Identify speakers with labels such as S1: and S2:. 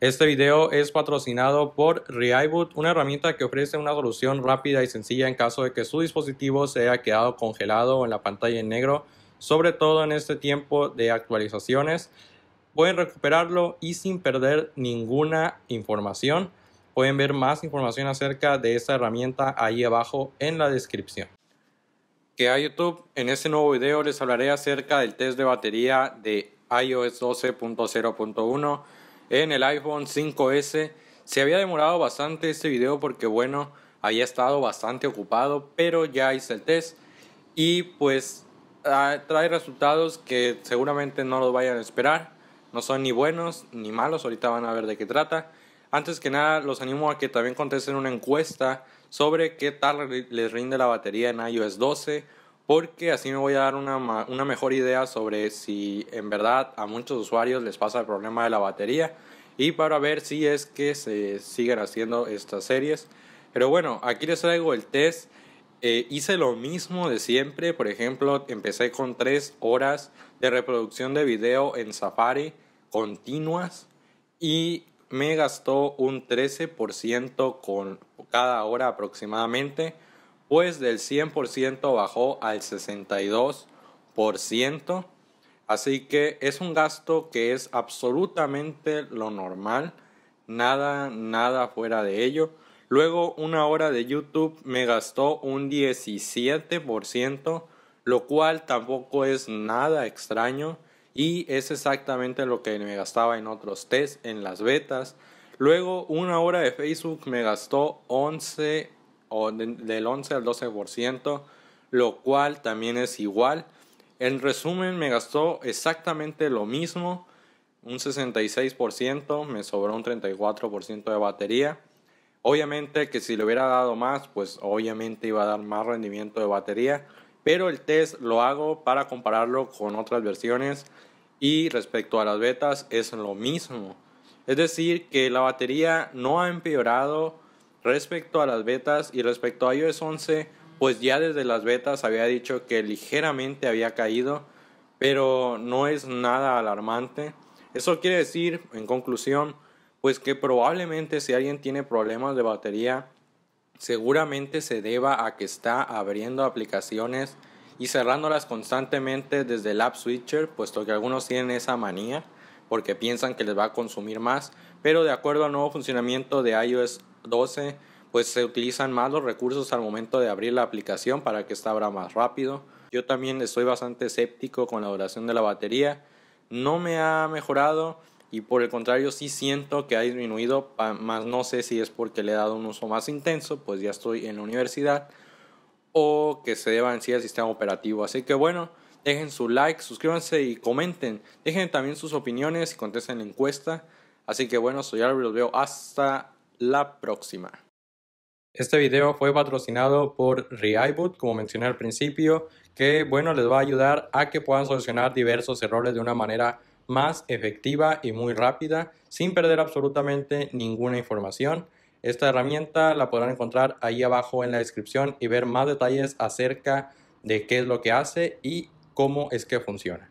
S1: Este video es patrocinado por ReIBoot, una herramienta que ofrece una solución rápida y sencilla en caso de que su dispositivo se haya quedado congelado en la pantalla en negro, sobre todo en este tiempo de actualizaciones. Pueden recuperarlo y sin perder ninguna información. Pueden ver más información acerca de esta herramienta ahí abajo en la descripción. Que hay YouTube, en este nuevo video les hablaré acerca del test de batería de iOS 12.0.1 en el iPhone 5S. Se había demorado bastante este video porque bueno, había estado bastante ocupado, pero ya hice el test y pues ah, trae resultados que seguramente no los vayan a esperar. No son ni buenos ni malos, ahorita van a ver de qué trata. Antes que nada, los animo a que también contesten una encuesta sobre qué tal les rinde la batería en iOS 12 porque así me voy a dar una, mejor idea sobre si en verdad a muchos usuarios les pasa el problema de la batería y para ver si es que se siguen haciendo estas series. Pero bueno, aquí les traigo el test. Eh, hice lo mismo de siempre, por ejemplo, empecé con 3 horas de reproducción de video en Safari continuas y me gastó un 13% con cada hora aproximadamente pues del 100% bajó al 62%. Así que es un gasto que es absolutamente lo normal, nada, nada fuera de ello. Luego una hora de YouTube me gastó un 17%, lo cual tampoco es nada extraño y es exactamente lo que me gastaba en otros tests, en las betas. Luego una hora de Facebook me gastó 11 o del 11 al 12%, lo cual también es igual. En resumen, me gastó exactamente lo mismo, un 66%, me sobró un 34% de batería. Obviamente que si le hubiera dado más, pues obviamente iba a dar más rendimiento de batería, pero el test lo hago para compararlo con otras versiones y respecto a las betas es lo mismo. Es decir, que la batería no ha empeorado Respecto a las betas y respecto a iOS 11, pues ya desde las betas había dicho que ligeramente había caído, pero no es nada alarmante. Eso quiere decir, en conclusión, pues que probablemente si alguien tiene problemas de batería, seguramente se deba a que está abriendo aplicaciones y cerrándolas constantemente desde el app switcher, puesto que algunos tienen esa manía porque piensan que les va a consumir más, pero de acuerdo al nuevo funcionamiento de iOS 12, pues se utilizan más los recursos al momento de abrir la aplicación para que esta abra más rápido. Yo también estoy bastante escéptico con la duración de la batería. No me ha mejorado y por el contrario sí siento que ha disminuido, más no sé si es porque le he dado un uso más intenso, pues ya estoy en la universidad, o que se deba en sí al sistema operativo. Así que bueno, dejen su like, suscríbanse y comenten. Dejen también sus opiniones y contesten la encuesta. Así que bueno, soy Álvaro, los veo hasta la próxima. Este video fue patrocinado por Reiboot, como mencioné al principio, que bueno, les va a ayudar a que puedan solucionar diversos errores de una manera más efectiva y muy rápida, sin perder absolutamente ninguna información. Esta herramienta la podrán encontrar ahí abajo en la descripción y ver más detalles acerca de qué es lo que hace y cómo es que funciona.